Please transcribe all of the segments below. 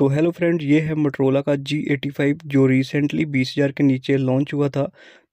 तो hello friend ये है मटरोला का जी एटी फाइव जो रिसेंटली बीस हज़ार के नीचे लॉन्च हुआ था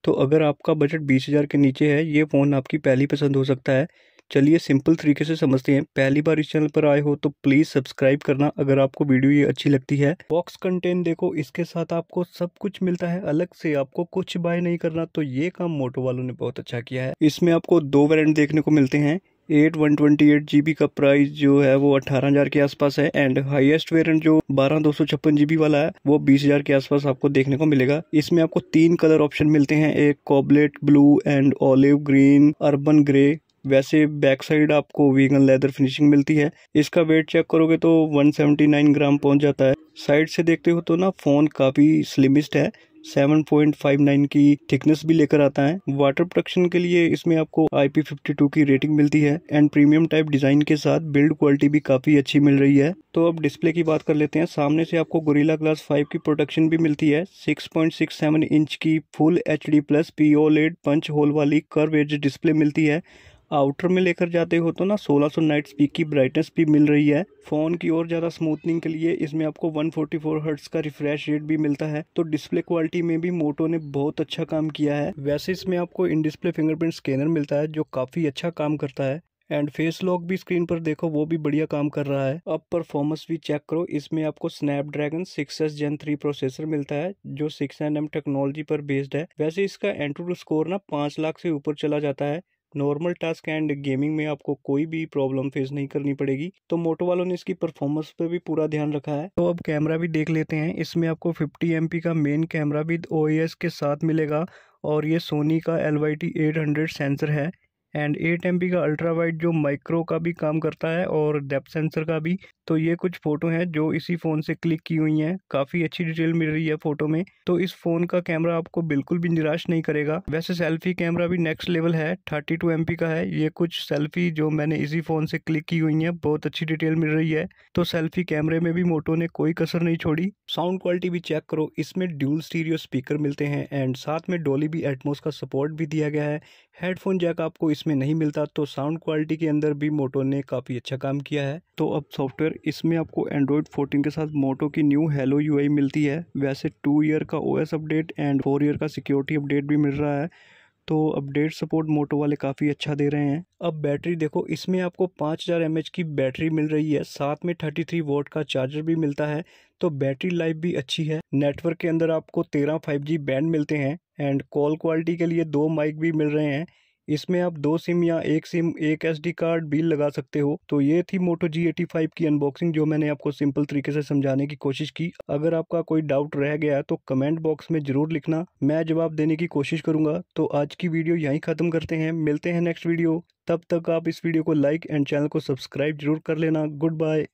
तो अगर आपका बजट बीस हज़ार के नीचे है ये फ़ोन आपकी पहली पसंद हो सकता है चलिए सिंपल तरीके से समझते हैं पहली बार इस चैनल पर आए हो तो प्लीज़ सब्सक्राइब करना अगर आपको वीडियो ये अच्छी लगती है बॉक्स कंटेंट देखो इसके साथ आपको सब कुछ मिलता है अलग से आपको कुछ बाय नहीं करना तो ये काम मोटो वालों ने बहुत अच्छा किया है इसमें आपको दो वेरेंट देखने को मिलते हैं eight one twenty eight G का प्राइस जो है वो अट्ठारह हज़ार के आसपास है एंड हाईएस्ट वेरिएंट जो बारह दो सौ छप्पन जी वाला है वो बीस हज़ार के आसपास आपको देखने को मिलेगा इसमें आपको तीन कलर ऑप्शन मिलते हैं एक cobalt blue and olive green urban grey वैसे बैक साइड आपको वीगन लेदर फिनिशिंग मिलती है इसका वेट चेक करोगे तो 179 ग्राम पहुंच जाता है साइड से देखते हो तो ना फ़ोन काफ़ी स्लिमिस्ट है 7.59 की थिकनेस भी लेकर आता है वाटर प्रोटेक्शन के लिए इसमें आपको IP52 की रेटिंग मिलती है एंड प्रीमियम टाइप डिजाइन के साथ बिल्ड क्वालिटी भी काफी अच्छी मिल रही है तो अब डिस्प्ले की बात कर लेते हैं सामने से आपको गोरिल्ला ग्लास 5 की प्रोटेक्शन भी मिलती है 6.67 इंच की full H D plus पीओलेड punch hole वाली कर्व एज डिस्प्ले मिलती है आउटर में लेकर जाते हो तो ना 1600 सौ नाइट स्पीक की ब्राइटनेस भी मिल रही है फ़ोन की और ज़्यादा स्मूथनिंग के लिए इसमें आपको 144 फोर्टी हर्ट्स का रिफ्रेश रेट भी मिलता है तो डिस्प्ले क्वालिटी में भी मोटो ने बहुत अच्छा काम किया है वैसे इसमें आपको इन डिस्प्ले फिंगरप्रिंट स्कैनर मिलता है जो काफ़ी अच्छा काम करता है एंड फेस लॉक भी स्क्रीन पर देखो वो भी बढ़िया काम कर रहा है अब परफॉर्मेंस भी चेक करो इसमें आपको Snapdragon six S gen three processor मिलता है जो सिक्स एन एम टेक्नोलॉजी पर बेस्ड है वैसे इसका एंट्रोड स्कोर ना पाँच लाख से ऊपर चला जाता है नॉर्मल टास्क एंड गेमिंग में आपको कोई भी प्रॉब्लम फेस नहीं करनी पड़ेगी तो मोटो वालों ने इसकी परफॉर्मेंस पे भी पूरा ध्यान रखा है तो अब कैमरा भी देख लेते हैं इसमें आपको 50 एम का मेन कैमरा भी ओ के साथ मिलेगा और ये सोनी का एल वाई सेंसर है एंड एट एम का अल्ट्रा वाइड जो माइक्रो का भी काम करता है और डेप्थ सेंसर का भी तो ये कुछ फ़ोटो हैं जो इसी फ़ोन से क्लिक की हुई हैं काफ़ी अच्छी डिटेल मिल रही है फ़ोटो में तो इस फ़ोन का कैमरा आपको बिल्कुल भी निराश नहीं करेगा वैसे सेल्फी कैमरा भी नेक्स्ट लेवल है थर्टी टू का है ये कुछ सेल्फी जो मैंने इसी फ़ोन से क्लिक की हुई हैं बहुत अच्छी डिटेल मिल रही है तो सेल्फी कैमरे में भी मोटो ने कोई कसर नहीं छोड़ी साउंड क्वालिटी भी चेक करो इसमें ड्यूल स्टीरियो स्पीकर मिलते हैं एंड साथ में डोली भी एटमोस का सपोर्ट भी दिया गया है हेडफोन जैक आपको इसमें नहीं मिलता तो साउंड क्वालिटी के अंदर भी मोटो ने काफ़ी अच्छा काम किया है तो अब सॉफ्टवेयर इसमें आपको एंड्रॉयड 14 के साथ मोटो की न्यू हेलो यूआई मिलती है वैसे टू ईयर का OS update and four year का सिक्योरिटी अपडेट भी मिल रहा है तो अपडेट सपोर्ट मोटो वाले काफ़ी अच्छा दे रहे हैं अब बैटरी देखो इसमें आपको पाँच हज़ार की बैटरी मिल रही है साथ में थर्टी थ्री वोट का चार्जर भी मिलता है तो बैटरी लाइफ भी अच्छी है नेटवर्क के अंदर आपको तेरह फाइव बैंड मिलते हैं एंड कॉल क्वालिटी के लिए दो माइक भी मिल रहे हैं इसमें आप दो सिम या एक सिम एक एसडी कार्ड बिल लगा सकते हो तो ये थी मोटो जी एटी फाइव की अनबॉक्सिंग जो मैंने आपको सिंपल तरीके से समझाने की कोशिश की अगर आपका कोई डाउट रह गया तो कमेंट बॉक्स में जरूर लिखना मैं जवाब देने की कोशिश करूंगा तो आज की वीडियो यहीं खत्म करते हैं मिलते हैं नेक्स्ट वीडियो तब तक आप इस वीडियो को लाइक एंड चैनल को सब्सक्राइब जरूर कर लेना गुड बाय